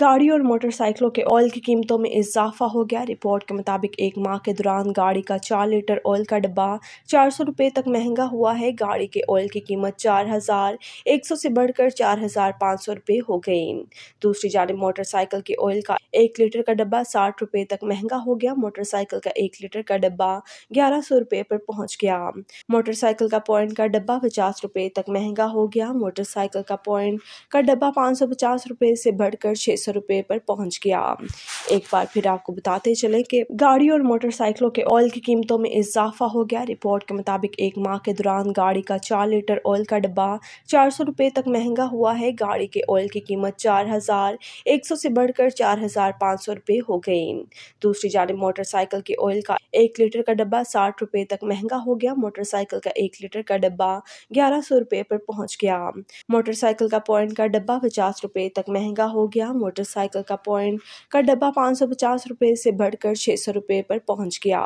गाड़ी और मोटरसाइकिलों के ऑयल की कीमतों में इजाफा हो गया रिपोर्ट के मुताबिक एक माह के दौरान गाड़ी का चार लीटर ऑयल का डब्बा चार सौ रुपये तक महंगा हुआ है गाड़ी के ऑयल की कीमत चार हज़ार एक सौ से बढ़कर चार हज़ार पाँच सौ रुपये हो गई दूसरी जानब मोटरसाइकिल के ऑयल का एक लीटर का डब्बा साठ रुपये तक महंगा हो गया मोटरसाइकिल का एक लीटर का डब्बा ग्यारह सौ रुपये पर पहुँच गया मोटरसाइकिल का पॉइंट का डब्बा पचास रुपये तक महंगा हो गया मोटरसाइकिल का पॉइंट का डब्बा पाँच सौ पचास रुपये से बढ़कर छः सौ रुपये पर पहुंच गया एक बार फिर आपको बताते चले कि गाड़ी और मोटरसाइकिलों के ऑयल की कीमतों में इजाफा हो गया रिपोर्ट के मुताबिक एक माह के दौरान गाड़ी का चार लीटर ऑयल का डब्बा चार सौ रुपये तक महंगा हुआ है गाड़ी के ऑयल की कीमत चार हज़ार एक सौ से बढ़कर चार हज़ार पाँच सौ रुपये हो गई दूसरी जानब मोटरसाइकिल के ऑयल का एक लीटर का डब्बा साठ रुपये तक महंगा हो गया मोटरसाइकिल का एक लीटर का डब्बा ग्यारह सौ रुपये पर पहुँच गया मोटरसाइकिल का पॉइंट का डब्बा पचास रुपये तक महंगा हो गया मोटरसाइकिल का पॉइंट का डब्बा पाँच सौ पचास रुपये से बढ़कर छः सौ रुपये पर पहुंच गया